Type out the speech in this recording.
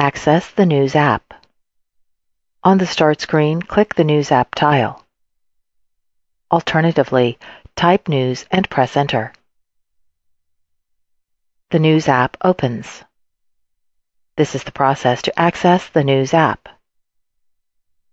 Access the News app. On the Start screen, click the News app tile. Alternatively, type News and press Enter. The News app opens. This is the process to access the News app.